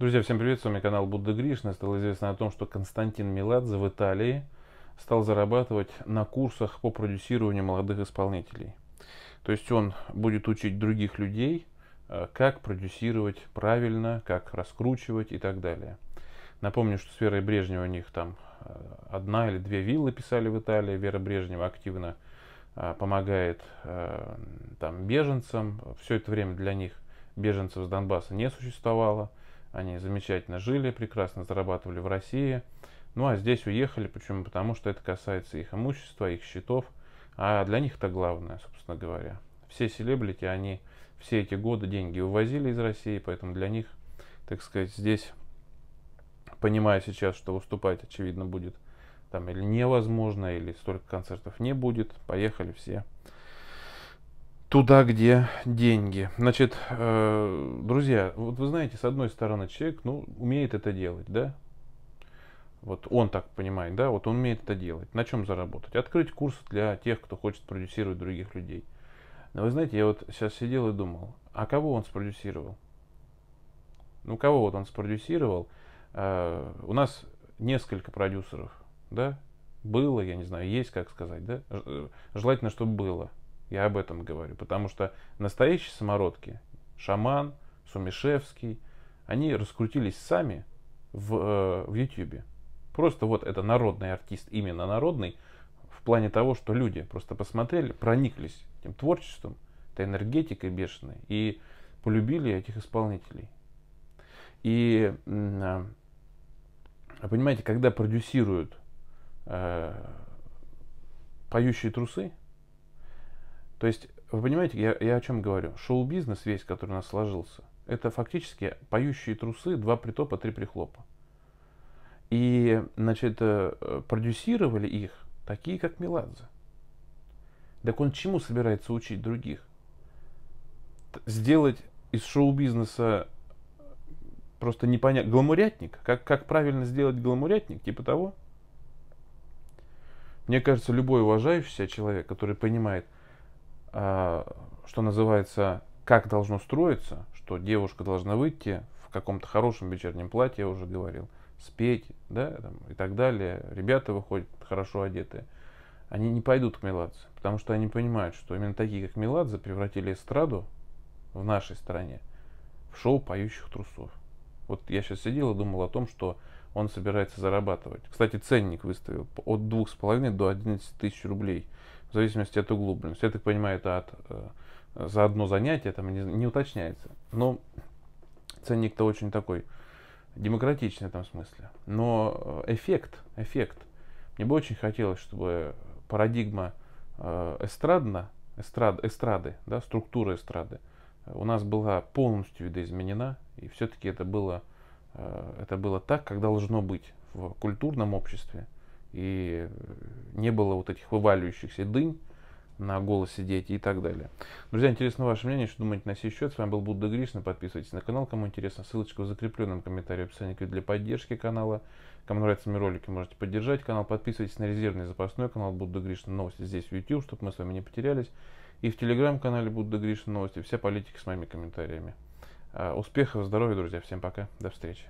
Друзья, всем привет, с вами канал Будда Гришна. Стало известно о том, что Константин Меладзе в Италии стал зарабатывать на курсах по продюсированию молодых исполнителей. То есть он будет учить других людей, э, как продюсировать правильно, как раскручивать и так далее. Напомню, что с Верой Брежневой у них там э, одна или две виллы писали в Италии. Вера Брежнева активно э, помогает там беженцам. Все это время для них беженцев с Донбасса не существовало – они замечательно жили, прекрасно зарабатывали в России. Ну а здесь уехали, почему? Потому что это касается их имущества, их счетов. А для них это главное, собственно говоря. Все селебрити, они все эти годы деньги увозили из России, поэтому для них, так сказать, здесь, понимая сейчас, что выступать, очевидно, будет там или невозможно, или столько концертов не будет, поехали все туда, где деньги. Значит, э, друзья, вот вы знаете, с одной стороны, человек, ну, умеет это делать, да? Вот он так понимает, да, вот он умеет это делать. На чем заработать? Открыть курс для тех, кто хочет продюсировать других людей. Но вы знаете, я вот сейчас сидел и думал, а кого он спродюсировал? Ну, кого вот он спродюсировал? Э, у нас несколько продюсеров, да? Было, я не знаю, есть, как сказать, да? Э, желательно, чтобы было. Я об этом говорю. Потому что настоящие самородки, шаман, Сумишевский, они раскрутились сами в, э, в YouTube. Просто вот это народный артист, именно народный, в плане того, что люди просто посмотрели, прониклись этим творчеством, этой энергетикой бешеной, и полюбили этих исполнителей. И, а, понимаете, когда продюсируют э, поющие трусы, то есть, вы понимаете, я, я о чем говорю? Шоу-бизнес весь, который у нас сложился, это фактически поющие трусы, два притопа, три прихлопа. И, значит, э, продюсировали их такие, как Меладзе. Так он чему собирается учить других? Сделать из шоу-бизнеса э, просто непонятно. Гламурятник? Как, как правильно сделать гламурятник? Типа того? Мне кажется, любой уважающийся человек, который понимает – а, что называется, как должно строиться, что девушка должна выйти в каком-то хорошем вечернем платье, я уже говорил, спеть, да, там, и так далее. Ребята выходят хорошо одетые. Они не пойдут к Меладзе, потому что они понимают, что именно такие, как Меладзе, превратили эстраду в нашей стране в шоу поющих трусов. Вот я сейчас сидел и думал о том, что он собирается зарабатывать. Кстати, ценник выставил от 2,5 до 11 тысяч рублей – в зависимости от углубленности. Я так понимаю, это от, э, за одно занятие там не, не уточняется. Но ценник-то очень такой демократичный в этом смысле. Но э, эффект, эффект. Мне бы очень хотелось, чтобы парадигма э, эстрадна, эстрад, эстрады, да, структура эстрады, э, у нас была полностью видоизменена, и все-таки это было, э, это было так, как должно быть в культурном обществе, и э, не было вот этих вываливающихся дынь на голосе сидеть и так далее. Друзья, интересно ваше мнение, что думаете на сей счет. С вами был Будда Гришин. Подписывайтесь на канал, кому интересно. Ссылочка в закрепленном комментарии в описании для поддержки канала. Кому нравятся мои ролики, можете поддержать канал. Подписывайтесь на резервный запасной канал Будда Гришин Новости здесь в YouTube, чтобы мы с вами не потерялись. И в телеграм-канале Будда Гришин Новости. Вся политика с моими комментариями. А, успехов, здоровья, друзья. Всем пока. До встречи.